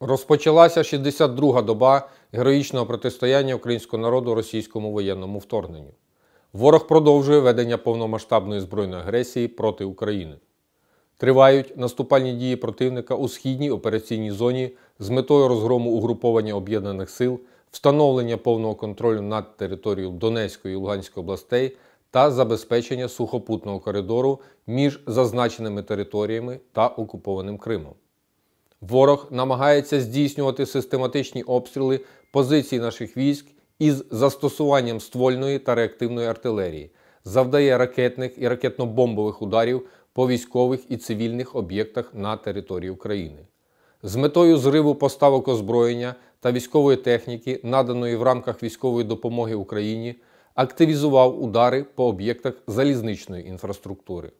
Розпочалася 62-га доба героїчного протистояння українського народу російському воєнному вторгненню. Ворог продовжує ведення повномасштабної збройної агресії проти України. Тривають наступальні дії противника у східній операційній зоні з метою розгрому угруповання об'єднаних сил, встановлення повного контролю над територією Донецької і Луганської областей та забезпечення сухопутного коридору між зазначеними територіями та окупованим Кримом. Ворог намагається здійснювати систематичні обстріли позицій наших військ із застосуванням ствольної та реактивної артилерії, завдає ракетних і ракетно-бомбових ударів по військових і цивільних об'єктах на території України. З метою зриву поставок озброєння та військової техніки, наданої в рамках військової допомоги Україні, активізував удари по об'єктах залізничної інфраструктури.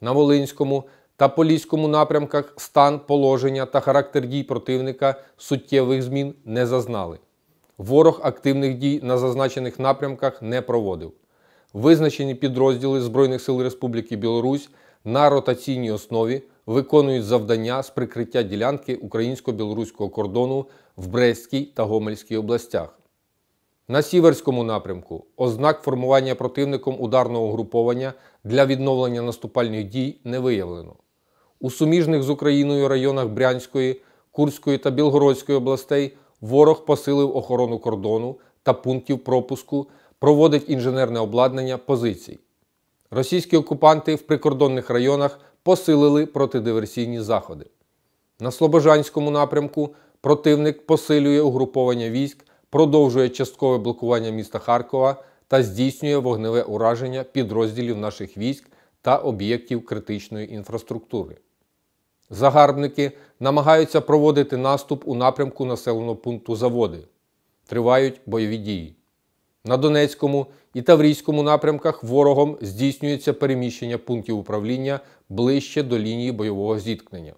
На Волинському та Поліському напрямках стан положення та характер дій противника суттєвих змін не зазнали. Ворог активних дій на зазначених напрямках не проводив. Визначені підрозділи Збройних сил Республіки Білорусь на ротаційній основі виконують завдання з прикриття ділянки українсько-білоруського кордону в Брестській та Гомельській областях. На Сіверському напрямку ознак формування противником ударного угруповання для відновлення наступальних дій не виявлено. У суміжних з Україною районах Брянської, Курської та Білгородської областей ворог посилив охорону кордону та пунктів пропуску, проводить інженерне обладнання позицій. Російські окупанти в прикордонних районах посилили протидиверсійні заходи. На Слобожанському напрямку противник посилює угруповання військ, продовжує часткове блокування міста Харкова та здійснює вогневе ураження підрозділів наших військ та об'єктів критичної інфраструктури. Загарбники намагаються проводити наступ у напрямку населеного пункту заводи. Тривають бойові дії. На Донецькому і Таврійському напрямках ворогом здійснюється переміщення пунктів управління ближче до лінії бойового зіткнення.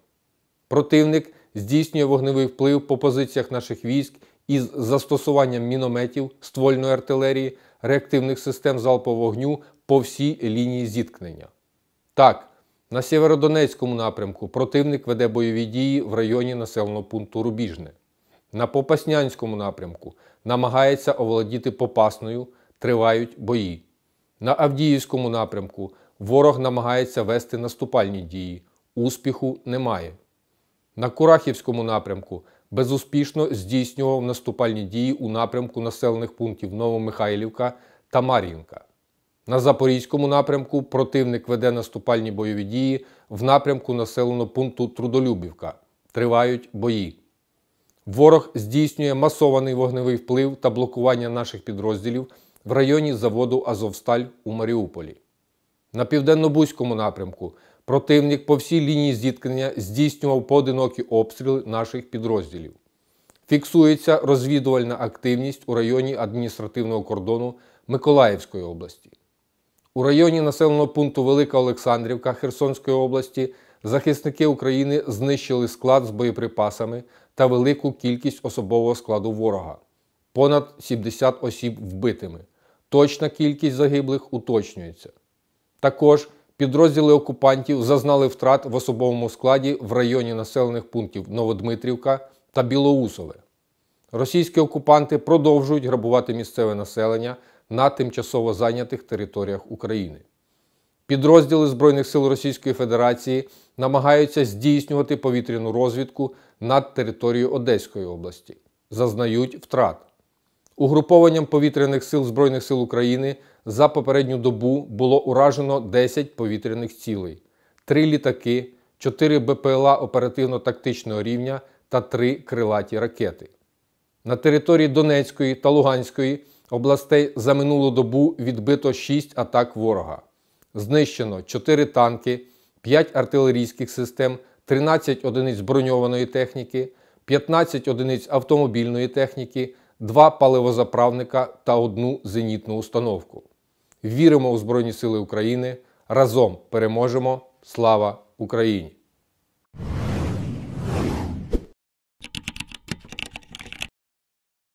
Противник здійснює вогневий вплив по позиціях наших військ із застосуванням мінометів, ствольної артилерії, реактивних систем залпового вогню по всій лінії зіткнення. Так, на Сєвєродонецькому напрямку противник веде бойові дії в районі населеного пункту Рубіжне. На Попаснянському напрямку намагається оволодіти Попасною, тривають бої. На Авдіївському напрямку ворог намагається вести наступальні дії. Успіху немає. На Курахівському напрямку безуспішно здійснював наступальні дії у напрямку населених пунктів Новомихайлівка та Мар'їнка. На Запорізькому напрямку противник веде наступальні бойові дії в напрямку населеного пункту Трудолюбівка. Тривають бої. Ворог здійснює масований вогневий вплив та блокування наших підрозділів в районі заводу Азовсталь у Маріуполі. На південно-бузькому напрямку противник по всій лінії зіткнення здійснював поодинокі обстріли наших підрозділів. Фіксується розвідувальна активність у районі адміністративного кордону Миколаївської області. У районі населеного пункту Велика Олександрівка Херсонської області захисники України знищили склад з боєприпасами та велику кількість особового складу ворога понад 70 осіб вбитими. Точна кількість загиблих уточнюється. Також підрозділи окупантів зазнали втрат в особовому складі в районі населених пунктів Новодмитрівка та Білоусове. Російські окупанти продовжують грабувати місцеве населення на тимчасово зайнятих територіях України. Підрозділи Збройних сил Російської Федерації намагаються здійснювати повітряну розвідку над територією Одеської області, зазнають втрат. Угрупованням повітряних сил Збройних сил України за попередню добу було уражено 10 повітряних цілей, 3 літаки, 4 БПЛА оперативно-тактичного рівня та 3 крилаті ракети. На території Донецької та Луганської областей за минулу добу відбито 6 атак ворога. Знищено 4 танки, 5 артилерійських систем, 13 одиниць броньованої техніки, 15 одиниць автомобільної техніки, 2 паливозаправника та одну зенітну установку. Віримо у Збройні Сили України. Разом переможемо! Слава Україні!